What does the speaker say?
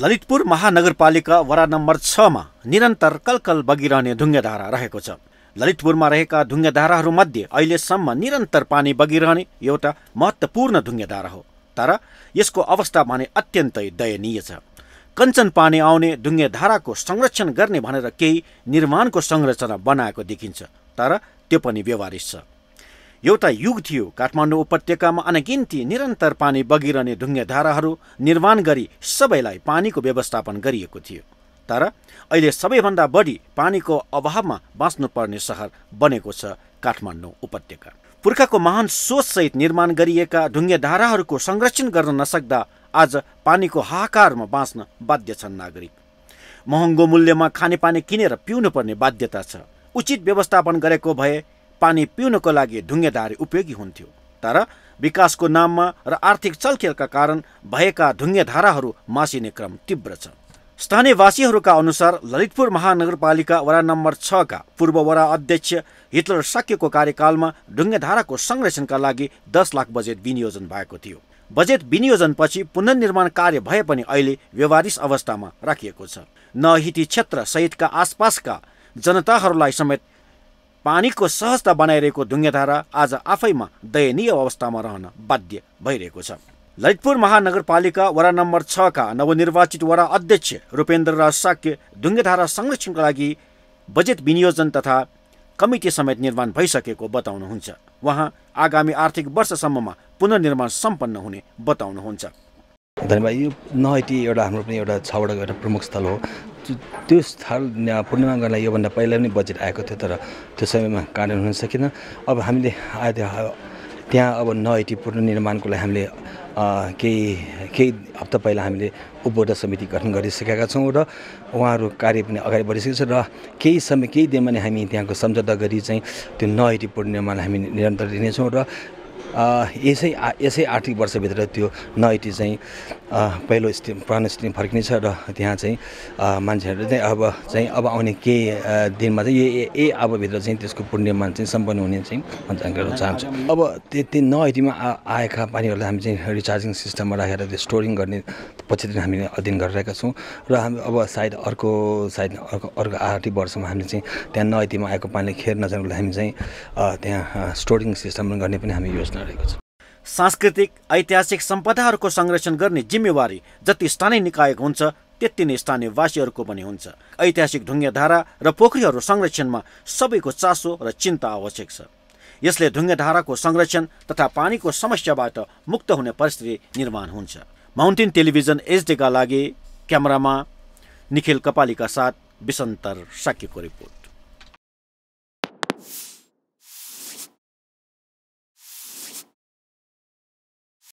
ललितपुर महानगरपालिका वडा नम्बर छमा निरन्तर कलकल बगिरहने ढुङ्गेधारा रहेको छ ललितपुरमा रहेका ढुङ्गेधाराहरूमध्ये अहिलेसम्म निरन्तर पानी बगिरहने एउटा महत्त्वपूर्ण ढुङ्गेधारा हो तर यसको अवस्था भने अत्यन्तै दयनीय छ कञ्चन पानी आउने ढुङ्गेधाराको संरक्षण गर्ने भनेर केही निर्माणको संरचना बनाएको देखिन्छ तर त्यो पनि व्यवहारिक छ एउटा युग थियो काठमाडौँ उपत्यकामा अनगिन्ती निरन्तर पानी बगिरहने ढुङ्गे धाराहरू निर्माण गरी सबैलाई पानीको व्यवस्थापन गरिएको थियो तर अहिले सबैभन्दा बढी पानीको अभावमा बाँच्नुपर्ने सहर बनेको छ काठमाडौँ उपत्यका पुर्खाको महान सोचसहित निर्माण गरिएका ढुङ्गे धाराहरूको संरक्षण गर्न नसक्दा आज पानीको हाहाकारमा बाँच्न बाध्य छन् नागरिक महँगो मूल्यमा खानेपानी किनेर पिउनुपर्ने बाध्यता छ उचित व्यवस्थापन गरेको भए पानी पिउनको लागि ढुङ्गेधारी उपयोगी हुन्थ्यो तर विकासको नाममा र आर्थिक चलखेलका कारण भएका ढुङ्गेधाराहरू मासिने क्रम तीव्र छ स्थानीयवासीहरूका अनुसार ललितपुर महानगरपालिका वडा नम्बर छका पूर्व वडा अध्यक्ष हिटलर शक्यको कार्यकालमा ढुङ्गेधाराको संरक्षणका लागि दस लाख बजेट विनियोजन भएको थियो बजेट विनियोजनपछि पुनर्निर्माण कार्य भए पनि अहिले व्यवहारिस अवस्थामा राखिएको छ नहिटी क्षेत्र सहितका आसपासका जनताहरूलाई समेत पानीको सहजता बनाइरहेको ढुङ्गेधारा आज आफैमा दयनीय अवस्थामा रहन बाध्य भइरहेको छ ललितपुर महानगरपालिका वडा नम्बर छका नवनिर्वाचित वडा अध्यक्ष रूपेन्द्र राज साक्य ढुङ्गेधारा संरक्षणका लागि बजेट विनियोजन तथा कमिटी समेत निर्माण भइसकेको बताउनुहुन्छ उहाँ आगामी आर्थिक वर्षसम्ममा पुनर्निर्माण सम्पन्न हुने बताउनुहुन्छ धन्यवाद यो नहटी एउटा हाम्रो पनि एउटा छवटा एउटा प्रमुख स्थल हो त्यो स्थल पूर्णिमा गर्न योभन्दा पहिला पनि बजेट आएको थियो तर त्यो समयमा कारण हुन सकेन अब हामीले आज त्यहाँ अब नआइटी पुनर्निर्माणको लागि हामीले केही केही हप्ता पहिला हामीले उपभोक्ता समिति गठन गरिसकेका छौँ र उहाँहरू कार्य पनि अगाडि बढिसकेको छ र केही समय केही दिनमा नै हामी त्यहाँको सम्झौता गरी चाहिँ त्यो नआइटी पूर्णिमालाई हामी निरन्तर लिनेछौँ र यसै यसै आर्थिक वर्षभित्र त्यो नआइटी चाहिँ पहिलो स्टिम पुरानो स्टिम फर्किनेछ र त्यहाँ चाहिँ मान्छेहरू चाहिँ अब चाहिँ अब आउने केही दिनमा चाहिँ यही यही अबभित्र चाहिँ त्यसको पुण्यमान चाहिँ सम्पन्न हुने चाहिँ म गर्न चाहन्छु अब त्यति नआइटीमा आएका पानीहरूलाई हामी चाहिँ रिचार्जिङ सिस्टममा राखेर त्यो स्टोरिङ गर्ने दिन हामीले अध्ययन गरिरहेका छौँ र हामी अब सायद अर्को सायद अर्को अर्को आर्थिक वर्षमा हामीले चाहिँ त्यहाँ नआइटीमा आएको पानीले खेर नजानुलाई हामी चाहिँ त्यहाँ स्टोरिङ सिस्टम गर्ने पनि हामी योजना रहेको छ सांस्कृतिक ऐतिहासिक सम्पदाहरूको संरक्षण गर्ने जिम्मेवारी जति स्थानीय निकायको हुन्छ त्यति नै स्थानीयवासीहरूको पनि हुन्छ ऐतिहासिक ढुङ्गेधारा र पोखरीहरू संरक्षणमा सबैको चासो र चिन्ता आवश्यक छ यसले ढुङ्गेधाराको संरक्षण तथा पानीको समस्याबाट मुक्त हुने परिस्थिति निर्माण हुन्छ माउन्टेन टेलिभिजन एचडीका लागि क्यामरामा निखिल कपालीका साथ बिसन्तर साक्यको रिपोर्ट